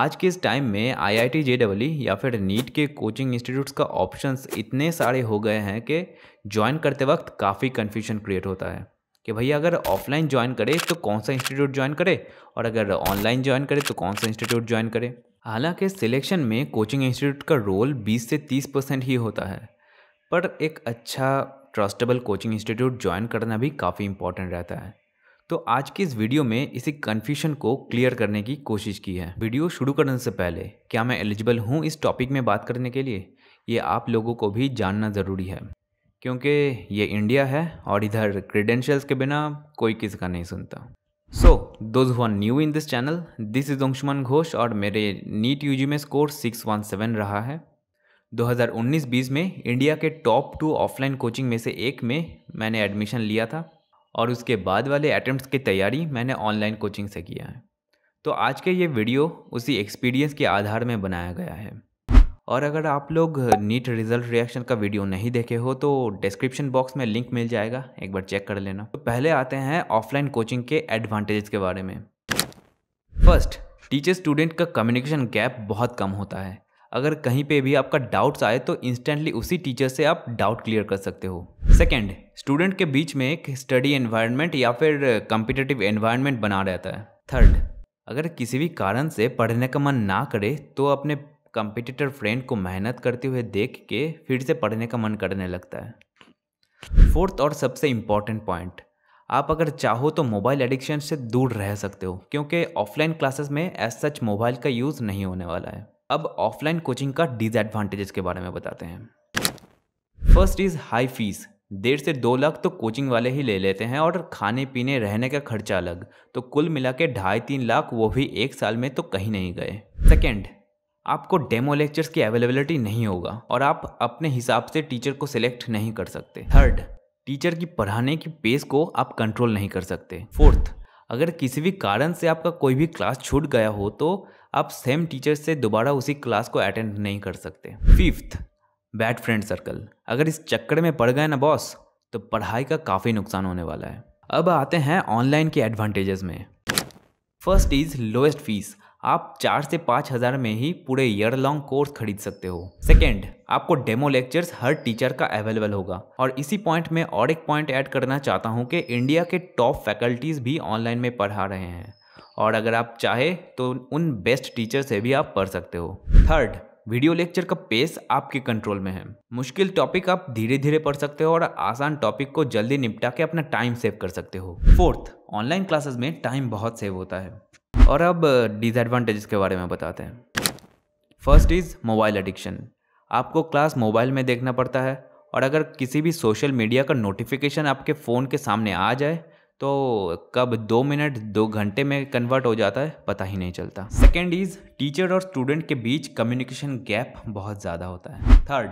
आज के इस टाइम में आई आई टी जे डब्ल्यू या फिर नीट के कोचिंग इंस्टीट्यूट्स का ऑप्शंस इतने सारे हो गए हैं कि ज्वाइन करते वक्त काफ़ी कन्फ्यूजन क्रिएट होता है कि भैया अगर ऑफलाइन ज्वाइन करे तो कौन सा इंस्टीट्यूट ज्वाइन करे और अगर ऑनलाइन ज्वाइन करे तो कौन सा इंस्टीट्यूट ज्वाइन करे हालांकि सिलेक्शन में कोचिंग इंस्टीट्यूट का रोल 20 से 30 परसेंट ही होता है पर एक अच्छा ट्रस्टेबल कोचिंग इंस्टीट्यूट ज्वाइन करना भी काफ़ी इंपॉर्टेंट रहता है तो आज की इस वीडियो में इसी कन्फ्यूशन को क्लियर करने की कोशिश की है वीडियो शुरू करने से पहले क्या मैं एलिजिबल हूँ इस टॉपिक में बात करने के लिए ये आप लोगों को भी जानना ज़रूरी है क्योंकि ये इंडिया है और इधर क्रीडेंशियल्स के बिना कोई किसी का नहीं सुनता so those one new in this channel this is Anshuman Ghosh और मेरे नीट यूजी में स्कोर 617 रहा है 2019-20 में इंडिया के टॉप टू ऑफलाइन कोचिंग में से एक में मैंने एडमिशन लिया था और उसके बाद वाले अटैम्प्ट की तैयारी मैंने ऑनलाइन कोचिंग से किया है तो आज के ये वीडियो उसी एक्सपीरियंस के आधार में बनाया गया है और अगर आप लोग नीट रिजल्ट रिएक्शन का वीडियो नहीं देखे हो तो डिस्क्रिप्शन बॉक्स में लिंक मिल जाएगा एक बार चेक कर लेना तो पहले आते हैं ऑफलाइन कोचिंग के एडवांटेजेस के बारे में फर्स्ट टीचर स्टूडेंट का कम्युनिकेशन गैप बहुत कम होता है अगर कहीं पे भी आपका डाउट्स आए तो इंस्टेंटली उसी टीचर से आप डाउट क्लियर कर सकते हो सेकेंड स्टूडेंट के बीच में एक स्टडी एनवायरनमेंट या फिर कम्पिटेटिव एनवायरनमेंट बना रहता है थर्ड अगर किसी भी कारण से पढ़ने का मन ना करे तो अपने कंपिटिटर फ्रेंड को मेहनत करते हुए देख के फिर से पढ़ने का मन करने लगता है फोर्थ और सबसे इम्पॉर्टेंट पॉइंट आप अगर चाहो तो मोबाइल एडिक्शन से दूर रह सकते हो क्योंकि ऑफलाइन क्लासेस में एज सच मोबाइल का यूज़ नहीं होने वाला है अब ऑफलाइन कोचिंग का डिसएडवांटेजेस के बारे में बताते हैं फर्स्ट इज़ हाई फीस डेढ़ से दो लाख तो कोचिंग वाले ही ले लेते हैं और खाने पीने रहने का खर्चा अलग तो कुल मिला के ढाई तीन लाख वो भी एक साल में तो कहीं नहीं गए सेकेंड आपको डेमो लेक्चर्स की अवेलेबिलिटी नहीं होगा और आप अपने हिसाब से टीचर को सिलेक्ट नहीं कर सकते थर्ड टीचर की पढ़ाने की पेस को आप कंट्रोल नहीं कर सकते फोर्थ अगर किसी भी कारण से आपका कोई भी क्लास छूट गया हो तो आप सेम टीचर से दोबारा उसी क्लास को अटेंड नहीं कर सकते फिफ्थ बैड फ्रेंड सर्कल अगर इस चक्कर में पड़ गए ना बॉस तो पढ़ाई का काफ़ी नुकसान होने वाला है अब आते हैं ऑनलाइन के एडवांटेजेस में फर्स्ट इज़ लोएस्ट फीस आप चार से पाँच हज़ार में ही पूरे ईयर लॉन्ग कोर्स खरीद सकते हो सेकेंड आपको डेमो लेक्चर्स हर टीचर का अवेलेबल होगा और इसी पॉइंट में और एक पॉइंट ऐड करना चाहता हूँ कि इंडिया के टॉप फैकल्टीज़ भी ऑनलाइन में पढ़ा रहे हैं और अगर आप चाहे तो उन बेस्ट टीचर से भी आप पढ़ सकते हो थर्ड वीडियो लेक्चर का पेस आपके कंट्रोल में है मुश्किल टॉपिक आप धीरे धीरे पढ़ सकते हो और आसान टॉपिक को जल्दी निपटा के अपना टाइम सेव कर सकते हो फोर्थ ऑनलाइन क्लासेस में टाइम बहुत सेव होता है और अब डिसएडवांटेजेस के बारे में बताते हैं फर्स्ट इज़ मोबाइल एडिक्शन आपको क्लास मोबाइल में देखना पड़ता है और अगर किसी भी सोशल मीडिया का नोटिफिकेशन आपके फ़ोन के सामने आ जाए तो कब दो मिनट दो घंटे में कन्वर्ट हो जाता है पता ही नहीं चलता सेकेंड इज़ टीचर और स्टूडेंट के बीच कम्युनिकेशन गैप बहुत ज़्यादा होता है थर्ड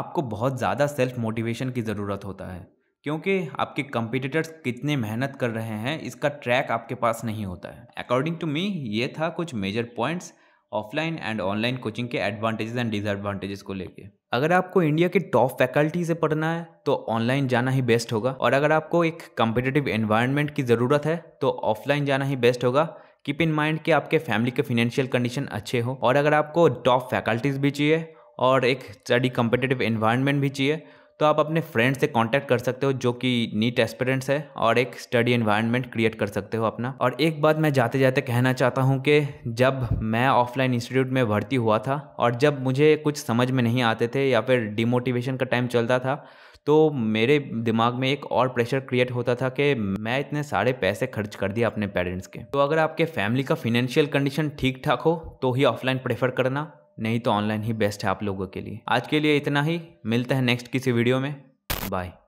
आपको बहुत ज़्यादा सेल्फ मोटिवेशन की ज़रूरत होता है क्योंकि आपके कंपिटिटर्स कितने मेहनत कर रहे हैं इसका ट्रैक आपके पास नहीं होता है अकॉर्डिंग टू मी ये था कुछ major points offline and online coaching के एडवांटेजेस एंड डिसएडवांटेजेस को लेके अगर आपको इंडिया के टॉप फैकल्टी से पढ़ना है तो ऑनलाइन जाना ही बेस्ट होगा और अगर आपको एक कम्पिटेटिव एनवायरनमेंट की ज़रूरत है तो ऑफलाइन जाना ही बेस्ट होगा कीप इन माइंड कि आपके फैमिली के फिनेंशियल कंडीशन अच्छे हो और अगर आपको टॉप फैकल्टीज़ भी चाहिए और एक स्टडी कम्पिटेटिव एनवायरनमेंट भी चाहिए तो आप अपने फ्रेंड से कांटेक्ट कर सकते हो जो कि नीट एस्पिरेंट्स है और एक स्टडी इन्वायरमेंट क्रिएट कर सकते हो अपना और एक बात मैं जाते जाते कहना चाहता हूँ कि जब मैं ऑफलाइन इंस्टीट्यूट में भर्ती हुआ था और जब मुझे कुछ समझ में नहीं आते थे या फिर डिमोटिवेशन का टाइम चलता था तो मेरे दिमाग में एक और प्रेशर क्रिएट होता था कि मैं इतने सारे पैसे खर्च कर दिए अपने पेरेंट्स के तो अगर आपके फैमिली का फिनेंशियल कंडीशन ठीक ठाक हो तो ही ऑफलाइन प्रेफर करना नहीं तो ऑनलाइन ही बेस्ट है आप लोगों के लिए आज के लिए इतना ही मिलते हैं नेक्स्ट किसी वीडियो में बाय